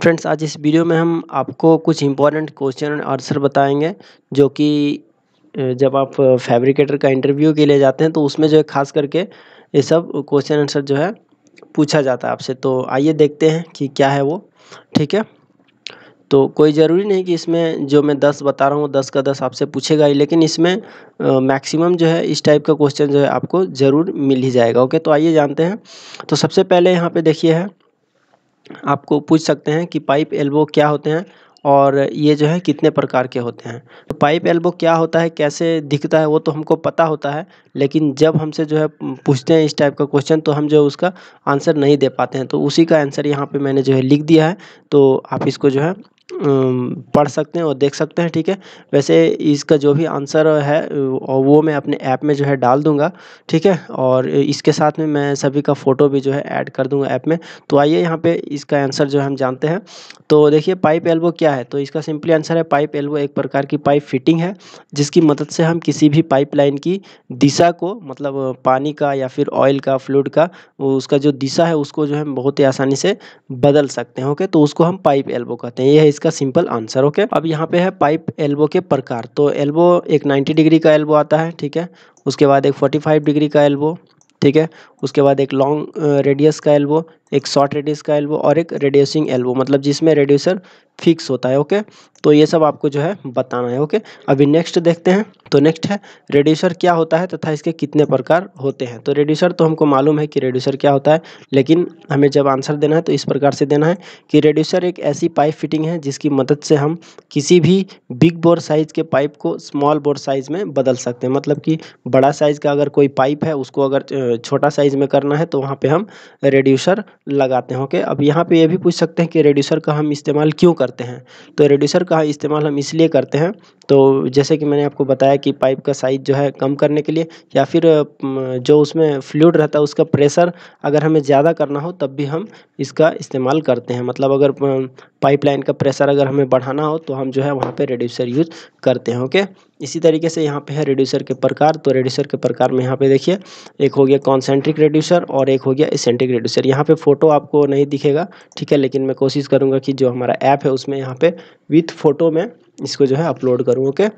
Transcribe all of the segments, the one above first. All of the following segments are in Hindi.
फ्रेंड्स आज इस वीडियो में हम आपको कुछ इंपॉर्टेंट क्वेश्चन आंसर बताएंगे जो कि जब आप फैब्रिकेटर का इंटरव्यू के लिए जाते हैं तो उसमें जो है खास करके ये सब क्वेश्चन आंसर जो है पूछा जाता है आपसे तो आइए देखते हैं कि क्या है वो ठीक है तो कोई ज़रूरी नहीं कि इसमें जो मैं दस बता रहा हूँ दस का दस आपसे पूछेगा ही लेकिन इसमें मैक्सिमम जो है इस टाइप का क्वेश्चन जो है आपको ज़रूर मिल ही जाएगा ओके तो आइए जानते हैं तो सबसे पहले यहाँ पे देखिए है आपको पूछ सकते हैं कि पाइप एल्बो क्या होते हैं और ये जो है कितने प्रकार के होते हैं तो पाइप एल्बो क्या होता है कैसे दिखता है वो तो हमको पता होता है लेकिन जब हमसे जो है पूछते हैं इस टाइप का क्वेश्चन तो हम जो उसका आंसर नहीं दे पाते हैं तो उसी का आंसर यहाँ पे मैंने जो है लिख दिया है तो आप इसको जो है पढ़ सकते हैं और देख सकते हैं ठीक है वैसे इसका जो भी आंसर है वो मैं अपने ऐप में जो है डाल दूंगा ठीक है और इसके साथ में मैं सभी का फ़ोटो भी जो है ऐड कर दूंगा ऐप में तो आइए यहाँ पे इसका आंसर जो हम जानते हैं तो देखिए पाइप एल्बो क्या है तो इसका सिंपली आंसर है पाइप एल्बो एक प्रकार की पाइप फिटिंग है जिसकी मदद से हम किसी भी पाइप की दिशा को मतलब पानी का या फिर ऑयल का फ्लूड का उसका जो दिशा है उसको जो है बहुत ही आसानी से बदल सकते हैं ओके तो उसको हम पाइप एल्बो कहते हैं यह इसका सिंपल आंसर ओके अब यहाँ पे है पाइप एल्बो के प्रकार तो एल्बो एक 90 डिग्री का एल्बो आता है ठीक है उसके बाद एक 45 डिग्री का एल्बो ठीक है उसके बाद एक लॉन्ग रेडियस का एल्बो एक शॉर्ट रेडियस का एल्बो और एक रेड्यूसिंग एल्बो मतलब जिसमें रेड्यूसर फिक्स होता है ओके तो ये सब आपको जो है बताना है ओके अभी नेक्स्ट देखते हैं तो नेक्स्ट है रेड्यूसर क्या होता है तथा इसके कितने प्रकार होते हैं तो रेड्यूसर तो हमको मालूम है कि रेड्यूसर क्या होता है लेकिन हमें जब आंसर देना है तो इस प्रकार से देना है कि रेड्यूसर एक ऐसी पाइप फिटिंग है जिसकी मदद से हम किसी भी बिग बोर साइज़ के पाइप को स्मॉल बोर साइज़ में बदल सकते हैं मतलब कि बड़ा साइज़ का अगर कोई पाइप है उसको अगर छोटा साइज़ में करना है तो वहाँ पर हम रेड्यूसर लगाते हैं ओके अब यहाँ पे ये भी पूछ सकते हैं कि रेड्यूसर का हम इस्तेमाल क्यों करते हैं तो रेड्यूसर का इस्तेमाल हम इसलिए करते हैं तो जैसे कि मैंने आपको बताया कि पाइप का साइज जो है कम करने के लिए या फिर जो उसमें फ्लूड रहता है उसका प्रेशर अगर हमें ज़्यादा करना हो तब भी हम इसका इस्तेमाल करते हैं मतलब अगर पाइपलाइन का प्रेशर अगर हमें बढ़ाना हो तो हम जो है वहाँ पर रेड्यूसर यूज़ करते हैं ओके इसी तरीके से यहाँ पे है रेड्यूसर के प्रकार तो रेड्यूसर के प्रकार में यहाँ पे देखिए एक हो गया कॉन्सेंट्रिक रेड्यूसर और एक हो गया एसेंट्रिक रेड्यूसर यहाँ पे फोटो आपको नहीं दिखेगा ठीक है लेकिन मैं कोशिश करूँगा कि जो हमारा ऐप है उसमें यहाँ पे विथ फोटो में इसको जो है अपलोड करूँ ओके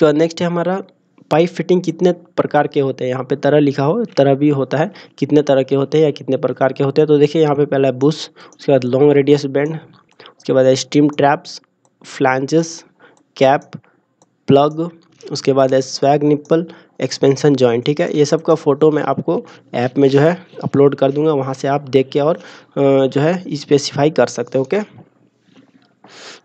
तो नेक्स्ट है हमारा पाइप फिटिंग कितने प्रकार के होते हैं यहाँ पे तरह लिखा हो तरह भी होता है कितने तरह के होते हैं या कितने प्रकार के होते हैं तो देखिए यहाँ पे पहला है बुश उसके बाद लॉन्ग रेडियस बैंड उसके बाद steam traps flanges cap plug उसके बाद है स्वैग निप्पल एक्सपेंसन जॉइंट ठीक है ये सब का फ़ोटो मैं आपको ऐप में जो है अपलोड कर दूंगा वहाँ से आप देख के और जो है स्पेसिफाई कर सकते हो ओके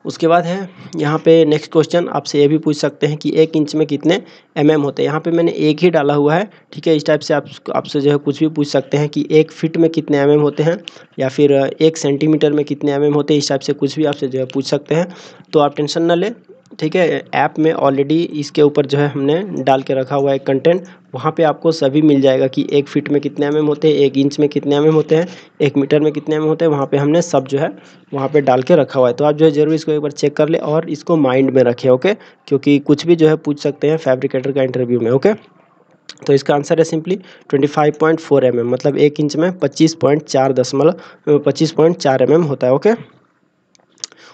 उसके बाद है यहाँ पे नेक्स्ट क्वेश्चन आपसे ये भी पूछ सकते हैं कि एक इंच में कितने एम mm होते हैं यहाँ पे मैंने एक ही डाला हुआ है ठीक है इस टाइप से आप आपसे जो है कुछ भी पूछ सकते हैं कि एक फिट में कितने एम mm होते हैं या फिर एक सेंटीमीटर में कितने एम mm होते हैं इस टाइप से कुछ भी आपसे जो है पूछ सकते हैं तो आप टेंशन ना लें ठीक है ऐप में ऑलरेडी इसके ऊपर जो है हमने डाल के रखा हुआ है कंटेंट वहाँ पे आपको सभी मिल जाएगा कि एक फीट में कितने एम होते हैं एक इंच में कितने एम होते हैं एक मीटर में कितने एम होते हैं वहाँ पे हमने सब जो है वहाँ पे डाल के रखा हुआ है तो आप जो है जरूर इसको एक बार चेक कर ले और इसको माइंड में रखें ओके क्योंकि कुछ भी जो है पूछ सकते हैं फैब्रिकेटर का इंटरव्यू में ओके तो इसका आंसर है सिंपली 25.4 पॉइंट mm, मतलब एक इंच में 25.4 पॉइंट चार दशमलव पच्चीस पॉइंट चार एम mm होता है ओके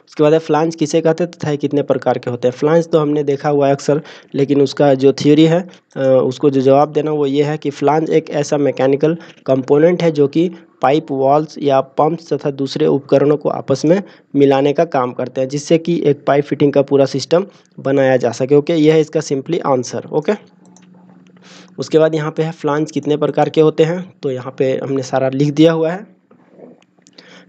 उसके बाद है फ्लांज किसे कहते हैं तथा कितने प्रकार के होते हैं फ्लांज तो हमने देखा हुआ है अक्सर लेकिन उसका जो थ्योरी है उसको जो जवाब देना वो ये है कि फ्लांज एक ऐसा मैकेनिकल कंपोनेंट है जो कि पाइप वॉल्स या पंप्स तथा दूसरे उपकरणों को आपस में मिलाने का काम करते हैं जिससे कि एक पाइप फिटिंग का पूरा सिस्टम बनाया जा सके ओके यह है इसका सिंपली आंसर ओके उसके बाद यहाँ पे है फ्लांज कितने प्रकार के होते हैं तो यहाँ पे हमने सारा लिख दिया हुआ है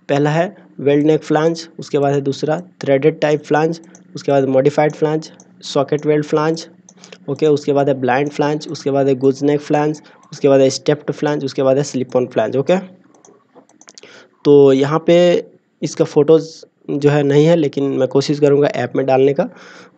पहला है वेल्डनेक नेक फ्लांज उसके बाद है दूसरा थ्रेडेड टाइप फ्लांज उसके बाद modified flange socket weld flange okay उसके बाद है ब्लाइंड फ्लांज उसके बाद है गुजनेक नेक फ्लांज उसके बाद है स्टेप्ड फ्लांज उसके बाद है स्लिप ऑन फ्लांज ओके तो यहाँ पे इसका फ़ोटोज़ जो है नहीं है लेकिन मैं कोशिश करूँगा ऐप में डालने का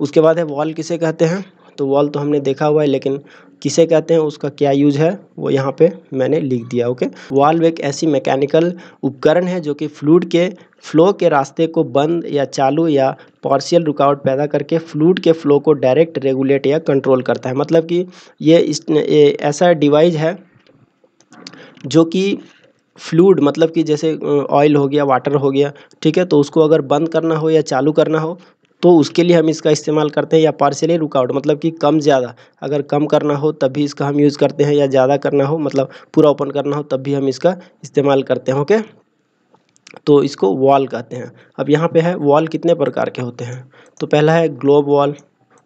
उसके बाद है वॉल किसे कहते हैं तो वॉल तो हमने देखा हुआ है लेकिन किसे कहते हैं उसका क्या यूज है वो यहाँ पे मैंने लिख दिया ओके वाल्व एक ऐसी मैकेनिकल उपकरण है जो कि फ्लूड के फ्लो के रास्ते को बंद या चालू या पार्शियल रुकावट पैदा करके फ्लूड के फ्लो को डायरेक्ट रेगुलेट या कंट्रोल करता है मतलब कि ये, इस, ये ऐसा डिवाइस है जो कि फ्लूड मतलब कि जैसे ऑयल हो गया वाटर हो गया ठीक है तो उसको अगर बंद करना हो या चालू करना हो तो उसके लिए हम इसका इस्तेमाल करते हैं या पार्शियली रुकावट मतलब कि कम ज़्यादा अगर कम करना हो तब भी इसका हम यूज़ करते हैं या ज़्यादा करना हो मतलब पूरा ओपन करना हो तब भी हम इसका इस्तेमाल करते हैं ओके तो इसको वॉल कहते हैं अब यहाँ पे है वॉल कितने प्रकार के होते हैं तो पहला है ग्लोब वॉल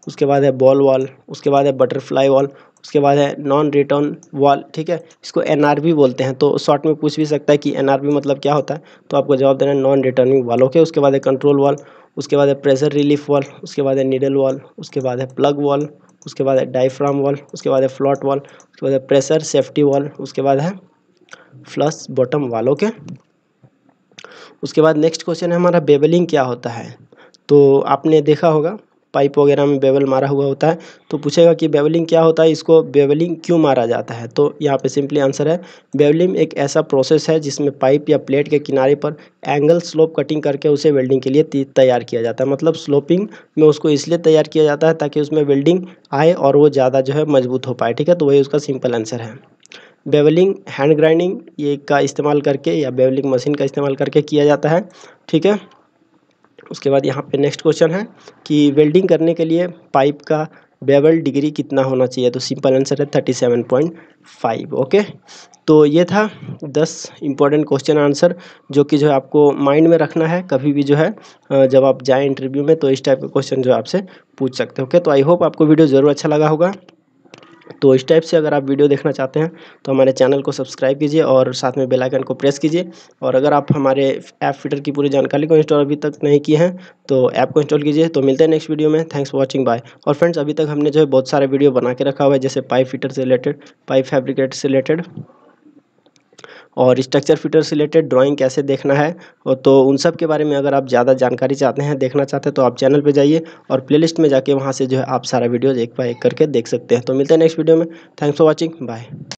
उसके बाद है बॉल वॉल उसके बाद है बटरफ्लाई वॉल उसके बाद है नॉन रिटर्न वॉल ठीक है इसको एनआरबी बोलते हैं तो शॉर्ट में पूछ भी सकता है कि एनआरबी मतलब क्या होता है तो आपको जवाब देना है नॉन रिटर्निंग वॉल ओके उसके बाद है कंट्रोल वॉल उसके बाद है प्रेशर रिलीफ वॉल उसके बाद है नीडल वॉल उसके बाद है प्लग वॉल उसके बाद है डाइफ्राम वॉल उसके बाद है फ्लॉट वॉल उसके बाद है प्रेशर सेफ्टी वॉल उसके बाद है फ्लश बॉटम वॉल ओके उसके बाद नेक्स्ट क्वेश्चन है हमारा बेबलिंग क्या होता है तो आपने देखा होगा पाइप वगैरह में बेवल मारा हुआ होता है तो पूछेगा कि बेवलिंग क्या होता है इसको बेवलिंग क्यों मारा जाता है तो यहाँ पे सिंपली आंसर है बेवलिंग एक ऐसा प्रोसेस है जिसमें पाइप या प्लेट के किनारे पर एंगल स्लोप कटिंग करके उसे वेल्डिंग के लिए तैयार किया जाता है मतलब स्लोपिंग में उसको इसलिए तैयार किया जाता है ताकि उसमें वेल्डिंग आए और वो ज़्यादा जो है मजबूत हो पाए ठीक है तो वही उसका सिंपल आंसर है बेवलिंग हैंड ग्राइंडिंग ये का इस्तेमाल करके या बेवलिंग मशीन का इस्तेमाल करके किया जाता है ठीक है उसके बाद यहाँ पे नेक्स्ट क्वेश्चन है कि वेल्डिंग करने के लिए पाइप का बेवल डिग्री कितना होना चाहिए तो सिंपल आंसर है thirty seven point five okay तो ये था दस इंपॉर्टेंट क्वेश्चन आंसर जो कि जो है आपको माइंड में रखना है कभी भी जो है जब आप जाएँ इंटरव्यू में तो इस टाइप के क्वेश्चन जो आपसे पूछ सकते हो ओके तो आई होप आपको वीडियो ज़रूर अच्छा लगा होगा तो इस टाइप से अगर आप वीडियो देखना चाहते हैं तो हमारे चैनल को सब्सक्राइब कीजिए और साथ में बेल आइकन को प्रेस कीजिए और अगर आप हमारे ऐप फिटर की पूरी जानकारी को इंस्टॉल अभी तक नहीं किए हैं तो ऐप को इंस्टॉल कीजिए तो मिलते हैं नेक्स्ट वीडियो में थैंक्स फॉर वॉचिंग बाय और फ्रेंड्स अभी तक हमने जो है बहुत सारे वीडियो बना के रखा हुआ है जैसे पाइप फिटर से रिलेटेड पाइप फैब्रिकेट से रिलेटेड और स्ट्रक्चर फिटर से रिलेटेड ड्राइंग कैसे देखना है तो उन सब के बारे में अगर आप ज़्यादा जानकारी चाहते हैं देखना चाहते हैं तो आप चैनल पर जाइए और प्लेलिस्ट में जाके वहाँ से जो है आप सारा वीडियोज़ एक बाय एक करके देख सकते हैं तो मिलते हैं नेक्स्ट वीडियो में थैंक्स फॉर वॉचिंग बाय